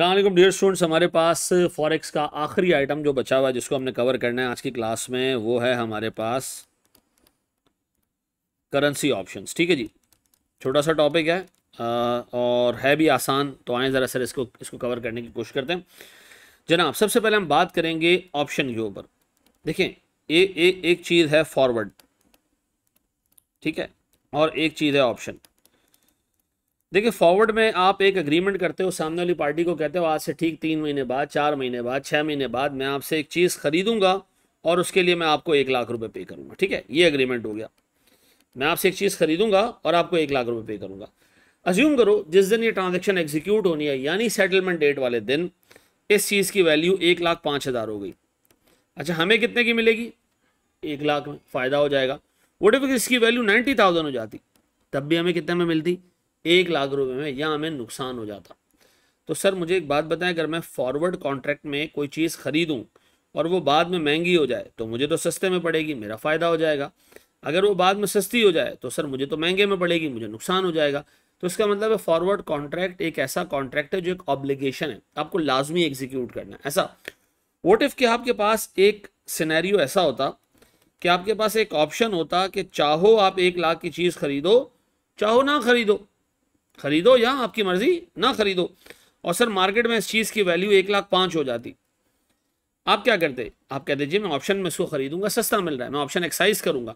अल्लाम dear students हमारे पास forex का आखिरी आइटम जो बचा हुआ है जिसको हमने कवर करना है आज की क्लास में वो है हमारे पास करेंसी ऑप्शंस ठीक है जी छोटा सा टॉपिक है और है भी आसान तो आएँ ज़रा सर इसको इसको कवर करने की कोशिश करते हैं जनाब सबसे पहले हम बात करेंगे ऑप्शन के ऊपर देखें ए, ए, एक चीज़ है फॉरवर्ड ठीक है और एक चीज़ है ऑप्शन देखिए फॉरवर्ड में आप एक एग्रीमेंट करते हो सामने वाली पार्टी को कहते हो आज से ठीक तीन महीने बाद चार महीने बाद छः महीने बाद मैं आपसे एक चीज़ खरीदूंगा और उसके लिए मैं आपको एक लाख रुपए पे करूंगा ठीक है ये अग्रीमेंट हो गया मैं आपसे एक चीज़ खरीदूंगा और आपको एक लाख रुपये पे करूँगा अज्यूम करो जिस दिन ये ट्रांजेक्शन एग्जीक्यूट होनी है यानी सेटलमेंट डेट वाले दिन इस चीज़ की वैल्यू एक लाख पाँच हज़ार हो गई अच्छा हमें कितने की मिलेगी एक लाख में फ़ायदा हो जाएगा वोट इसकी वैल्यू नाइन्टी थाउजेंड हो जाती तब भी हमें कितने में मिलती एक लाख रुपए में या हमें नुकसान हो जाता तो सर मुझे एक बात बताएं अगर मैं फॉरवर्ड कॉन्ट्रैक्ट में कोई चीज़ खरीदूँ और वो बाद में महंगी हो जाए तो मुझे तो सस्ते में पड़ेगी मेरा फ़ायदा हो जाएगा अगर वो बाद में सस्ती हो जाए तो सर मुझे तो महंगे में पड़ेगी मुझे नुकसान हो जाएगा तो इसका मतलब है फॉरवर्ड कॉन्ट्रैक्ट एक ऐसा कॉन्ट्रैक्ट है जो एक ऑब्लिगेशन है आपको लाजमी एग्जीक्यूट करना है ऐसा वोट इफ़ कि आपके पास एक सिनेरियो ऐसा होता कि आपके पास एक ऑप्शन होता कि चाहो आप एक लाख की चीज़ खरीदो चाहो ना खरीदो ख़रीदो या आपकी मर्ज़ी ना ख़रीदो और सर मार्केट में इस चीज़ की वैल्यू एक लाख पाँच हो जाती आप क्या करते आप कहते जी मैं ऑप्शन में इसको ख़रीदूंगा सस्ता मिल रहा है मैं ऑप्शन एक्साइज करूंगा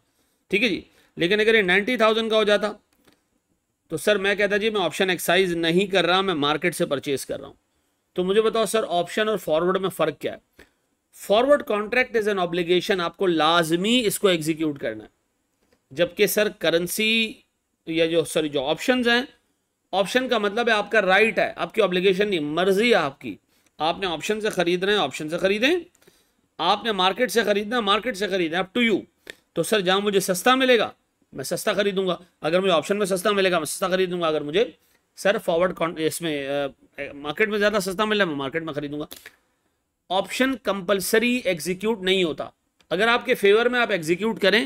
ठीक है जी लेकिन अगर ये नाइन्टी थाउजेंड का हो जाता तो सर मैं कहता जी मैं ऑप्शन एक्साइज नहीं कर रहा मैं मार्केट से परचेज कर रहा हूँ तो मुझे बताओ सर ऑप्शन और फॉरवर्ड में फ़र्क क्या है forward contract is an obligation आपको लाजमी इसको एग्जीक्यूट करना है जबकि सर करेंसी या जो सॉरी जो ऑप्शन हैं ऑप्शन का मतलब है आपका राइट है आपकी ऑब्लिगेशन नहीं मर्जी है आपकी आपने ऑप्शन से खरीद रहे हैं ऑप्शन से खरीदें आपने मार्केट से खरीदना मार्केट से खरीदना अप टू यू तो सर जहाँ मुझे सस्ता मिलेगा मैं सस्ता खरीदूंगा अगर मुझे ऑप्शन में सस्ता मिलेगा मैं सस्ता खरीदूंगा अगर मुझे सर फॉरवर्ड इसमें मार्केट में ज़्यादा सस्ता मिल रहा है मैं मार्केट में खरीदूंगा ऑप्शन कंपलसरी एग्जीक्यूट नहीं होता अगर आपके फेवर में आप एग्जीक्यूट करें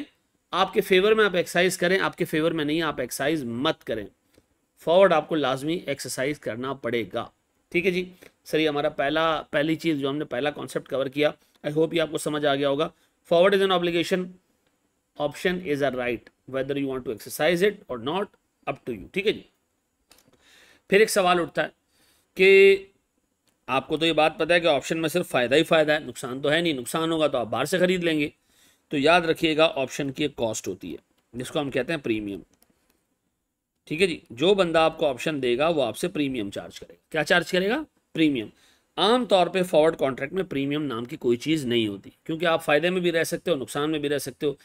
आपके फेवर में आप एक्साइज करें आपके फेवर में नहीं आप एक्साइज मत करें फॉरवर्ड आपको लाजमी एक्सरसाइज करना पड़ेगा ठीक है जी सर ये हमारा पहला पहली चीज़ जो हमने पहला कॉन्सेप्ट कवर किया आई होप ये आपको समझ आ गया होगा forward is an obligation option is a right whether you want to exercise it or not up to you ठीक है जी फिर एक सवाल उठता है कि आपको तो ये बात पता है कि ऑप्शन में सिर्फ फ़ायदा ही फ़ायदा है नुकसान तो है नहीं नुकसान होगा तो आप बाहर से ख़रीद लेंगे तो याद रखिएगा ऑप्शन की एक कॉस्ट होती है जिसको हम कहते हैं प्रीमियम ठीक है जी जो बंदा आपको ऑप्शन देगा वो आपसे प्रीमियम चार्ज करेगा क्या चार्ज करेगा प्रीमियम आमतौर पे फॉरवर्ड कॉन्ट्रैक्ट में प्रीमियम नाम की कोई चीज़ नहीं होती क्योंकि आप फायदे में भी रह सकते हो नुकसान में भी रह सकते हो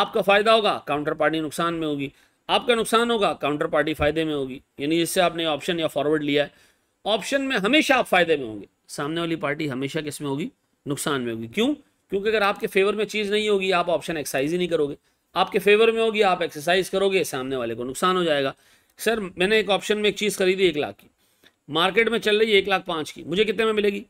आपका फ़ायदा होगा काउंटर पार्टी नुकसान में होगी आपका नुकसान होगा काउंटर पार्टी फ़ायदे में होगी यानी जिससे आपने ऑप्शन या फॉरवर्ड लिया है ऑप्शन में हमेशा आप फ़ायदे में होंगे सामने वाली पार्टी हमेशा किस में होगी नुकसान में होगी क्यों क्योंकि अगर आपके फेवर में चीज़ नहीं होगी आप ऑप्शन एक्साइज ही नहीं करोगे आपके फेवर में होगी आप एक्सरसाइज करोगे सामने वाले को नुकसान हो जाएगा सर मैंने एक ऑप्शन में एक चीज़ खरीदी एक लाख की मार्केट में चल रही है एक लाख पाँच की मुझे कितने में मिलेगी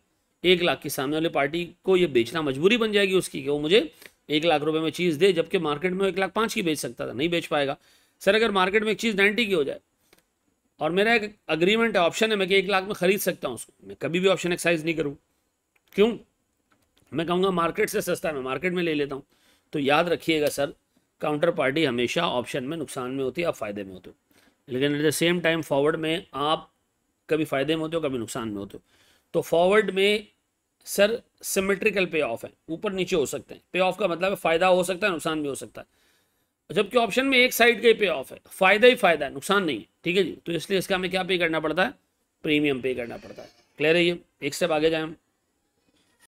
एक लाख की सामने वाली पार्टी को ये बेचना मजबूरी बन जाएगी उसकी कि वो मुझे एक लाख रुपए में चीज़ दे जबकि मार्केट में एक लाख पाँच की बेच सकता था नहीं बेच पाएगा सर अगर मार्केट में एक चीज़ नाइन्टी की हो जाए और मेरा एक अग्रीमेंट है ऑप्शन है मैं कि एक लाख में ख़रीद सकता हूँ उसको मैं कभी भी ऑप्शन एक्सरसाइज नहीं करूँ क्यों मैं कहूँगा मार्केट से सस्ता है मैं मार्केट में ले लेता हूँ तो याद रखिएगा सर काउंटर पार्टी हमेशा ऑप्शन में नुकसान में होती है आप फ़ायदे में होते हो लेकिन at the same time forward में आप कभी फ़ायदे में होते हो कभी नुकसान में होते हो तो फॉरवर्ड में सर सिमेट्रिकल पे ऑफ है ऊपर नीचे हो सकते हैं पे ऑफ का मतलब है फ़ायदा हो सकता है नुकसान भी हो सकता है जबकि ऑप्शन में एक साइड का ही पे ऑफ है फ़ायदा ही फ़ायदा है नुकसान नहीं है ठीक है जी तो इसलिए इसका हमें क्या पे करना पड़ता है प्रीमियम पे करना पड़ता है क्लियर है ये एक स्टेप आगे जाए हम